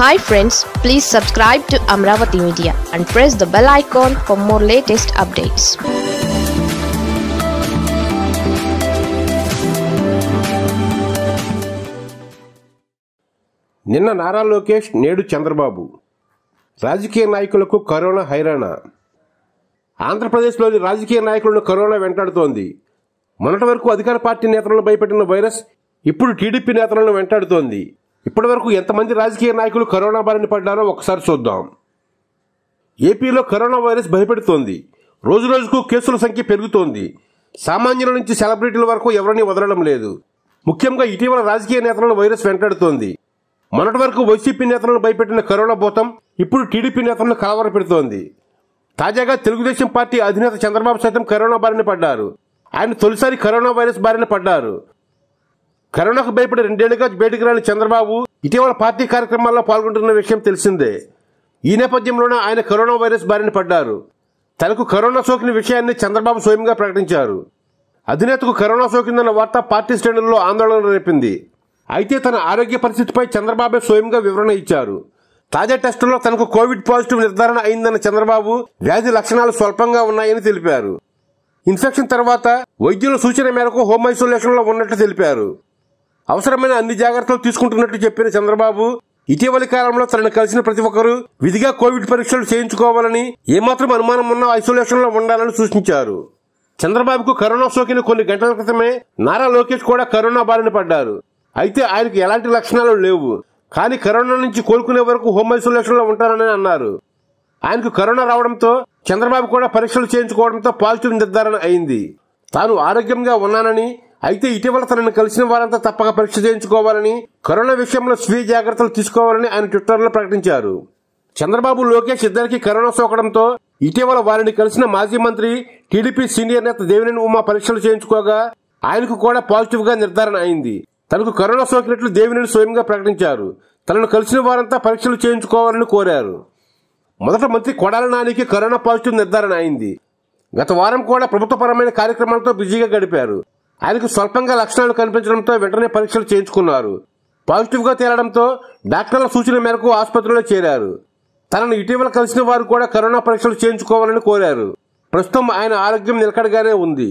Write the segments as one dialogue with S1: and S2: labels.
S1: hi friends please subscribe to Amaravati media and press the bell icon for more latest updates నిన్న నారా లోకేష్ నేడు చంద్రబాబు రాజకీయ నాయకులకు corona హైరాణ ఆంధ్రప్రదేశ్లోని రాజకీయ నాయకులను కరోనా వెంటాడుతోంది మొన్నటి వరకు అధికార పార్టీ నేతలను భయపెట్టిన వైరస్ ఇప్పుడు టీడీపీ నేతలను వెంటాడుతోంది ఇప్పటి వరకు ఎంతమంది రాజకీయ నాయకులు కరోనా బారిన పడ్డారో ఒకసారి చూద్దాం ఏపీలో కరోనా వైరస్ భయపెడుతోంది రోజు రోజుకు కేసుల సంఖ్య పెరుగుతోంది సామాన్యుల నుంచి సెలబ్రిటీల వరకు ఎవరిని వదలడం లేదు ముఖ్యంగా ఇటీవల రాజకీయ నేతలను వైరస్ వెంటాడుతోంది మొన్నటి వరకు వైసీపీ నేతలను భయపెట్టిన కరోనా భూతం ఇప్పుడు టీడీపీ నేతలను కలవర పెడుతోంది తాజాగా తెలుగుదేశం పార్టీ అధినేత చంద్రబాబు సైతం కరోనా బారిన పడ్డారు ఆయన తొలిసారి కరోనా వైరస్ బారిన పడ్డారు కరోనాకు భయపడి రెండేళ్లుగా బయటకు రాని చంద్రబాబు ఇటీవల పార్టీ కార్యక్రమాల్లో పాల్గొంటున్న విషయం తెలిసిందే ఈ నేపథ్యంలోనే ఆయన కరోనా వైరస్ బారిన పడ్డారు తనకు కరోనా సోకిన విషయాన్ని చంద్రబాబు స్వయంగా ప్రకటించారు అధినేతకు కరోనా సోకిందన్న వార్త పార్టీ శ్రేణుల్లో ఆందోళన రేపింది అయితే తన ఆరోగ్య పరిస్థితిపై చంద్రబాబే స్వయంగా వివరణ ఇచ్చారు తాజా టెస్టులో తనకు కోవిడ్ పాజిటివ్ నిర్ధారణ అయిందన్న చంద్రబాబు వ్యాధి లక్షణాలు స్వల్పంగా ఉన్నాయని తెలిపారు ఇన్ఫెక్షన్ తర్వాత వైద్యుల సూచన మేరకు హోమ్ ఐసోలేషన్లో ఉన్నట్లు తెలిపారు అవసరమైన అన్ని జాగ్రత్తలు తీసుకుంటున్నట్లు చెప్పిన చంద్రబాబు ఇటీవలి కాలంలో తనను కలిసిన ప్రతి ఒక్కరూ విధిగా కోవిడ్ పరీక్షలు చేయించుకోవాలని ఏమాత్రం అనుమానం ఉన్న ఐసోలేషన్లో ఉండాలని సూచించారు చంద్రబాబుకు కరోనా సోకిన కొన్ని గంటల క్రితమే నారా లోకేష్ కూడా కరోనా బారిన పడ్డారు అయితే ఆయనకు ఎలాంటి లక్షణాలు లేవు కానీ కరోనా నుంచి కోలుకునే వరకు హోమ్ లో ఉంటారని అన్నారు ఆయనకు కరోనా రావడంతో చంద్రబాబు కూడా పరీక్షలు చేయించుకోవడంతో పాజిటివ్ నిర్ధారణ అయింది తాను ఆరోగ్యంగా ఉన్నానని అయితే ఇటీవల తనను కలిసిన వారంతా తప్పక పరీక్ష చేయించుకోవాలని కరోనా విషయంలో స్వీయ జాగ్రత్తలు తీసుకోవాలని ఆయన ట్విట్టర్లో ప్రకటించారు చంద్రబాబు లోకేష్ ఇద్దరికి కరోనా సోకడంతో ఇటీవల వారిని కలిసిన మాజీ మంత్రి టీడీపీ సీనియర్ నేత దేవినేని ఉమా పరీక్షలు చేయించుకోగా ఆయనకు కూడా పాజిటివ్ గా నిర్ధారణ అయింది తనకు కరోనా సోకినట్లు దేవినేని స్వయంగా ప్రకటించారు తనను కలిసిన వారంతా పరీక్షలు చేయించుకోవాలని కోరారు మొదట మంత్రి కొడాల నానికి కరోనా పాజిటివ్ నిర్ధారణ అయింది గత వారం కూడా ప్రభుత్వపరమైన కార్యక్రమాలతో బిజీగా గడిపారు ఆయనకు స్వల్పంగా లక్షణాలు కనిపించడంతో వెంటనే పరీక్షలు చేయించుకున్నారు పాజిటివ్గా తేలడంతో డాక్టర్ల సూచన మేరకు ఆసుపత్రిలో చేరారు తనను ఇటీవల కలిసిన వారు కూడా కరోనా పరీక్షలు చేయించుకోవాలని కోరారు ప్రస్తుతం ఆయన ఆరోగ్యం నిలకడగానే ఉంది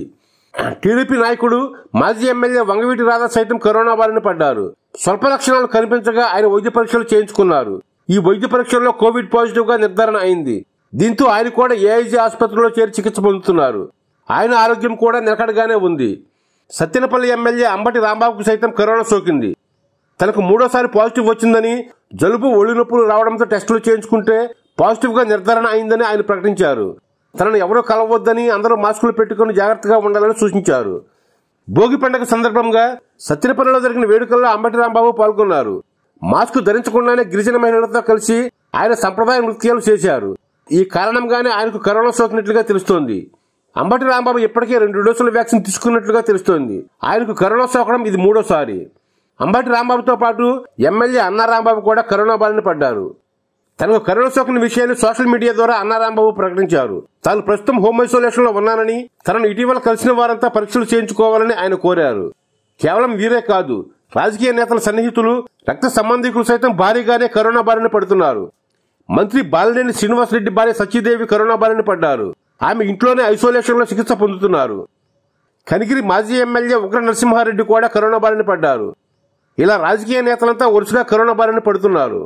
S1: టీడీపీ నాయకుడు మాజీ ఎమ్మెల్యే వంగవీటి రాధా సైతం కరోనా బారిన పడ్డారు స్వల్ప లక్షణాలు కనిపించగా ఆయన వైద్య పరీక్షలు చేయించుకున్నారు ఈ వైద్య పరీక్షల్లో కోవిడ్ పాజిటివ్ గా నిర్ధారణ అయింది దీంతో ఆయన కూడా ఏఐజీ ఆసుపత్రిలో చేరి చికిత్స పొందుతున్నారు ఆయన ఆరోగ్యం కూడా నిలకడగానే ఉంది సత్తెనపల్లి ఎమ్మెల్యే అంబటి రాంబాబుకు సైతం కరోనా సోకింది తనకు మూడోసారి పాజిటివ్ వచ్చిందని జలుబు ఒళ్ళునొప్పులు రావడంతో టెస్టులు చేయించుకుంటే పాజిటివ్గా నిర్ధారణ అయిందని ఆయన ప్రకటించారు తనను ఎవరూ కలవద్దని అందరూ మాస్కులు పెట్టుకుని జాగ్రత్తగా ఉండాలని సూచించారు భోగి పండుగ సందర్భంగా సత్యనపల్లిలో జరిగిన వేడుకల్లో అంబటి రాంబాబు పాల్గొన్నారు మాస్క్ ధరించకుండానే గిరిజన మహిళలతో కలిసి ఆయన సంప్రదాయ నృత్యాలు చేశారు ఈ కారణంగానే ఆయనకు కరోనా సోకినట్లుగా తెలుస్తోంది అంబటి రాంబాబు ఇప్పటికే రెండు డోసుల వ్యాక్సిన్ తీసుకున్నట్లుగా తెలుస్తోంది ఆయనకు కరోనా సోకడం ఇది మూడోసారి అంబటి రాంబాబుతో పాటు ఎమ్మెల్యే అన్నారాంబాబు కూడా కరోనా బారిన పడ్డారు తనకు కరోనా సోకిన విషయాన్ని సోషల్ మీడియా ద్వారా అన్నారాంబాబు ప్రకటించారు తాను ప్రస్తుతం హోమ్ ఐసోలేషన్ లో ఉన్నానని తనను ఇటీవల కలిసిన వారంతా పరీక్షలు చేయించుకోవాలని ఆయన కోరారు కేవలం వీరే కాదు రాజకీయ నేతల సన్నిహితులు రక్త సంబంధికులు సైతం భారీగానే కరోనా బారిన పడుతున్నారు మంత్రి బాలినేని శ్రీనివాసరెడ్డి భార్య సత్యదేవి కరోనా బారిన పడ్డారు ఆమె ఇంట్లోనే ఐసోలేషన్లో చికిత్స పొందుతున్నారు కనిగిరి మాజీ ఎమ్మెల్యే ఉగ్ర నరసింహారెడ్డి కూడా కరోనా బారిన పడ్డారు ఇలా రాజకీయ నేతలంతా వరుసగా కరోనా బారిన పడుతున్నారు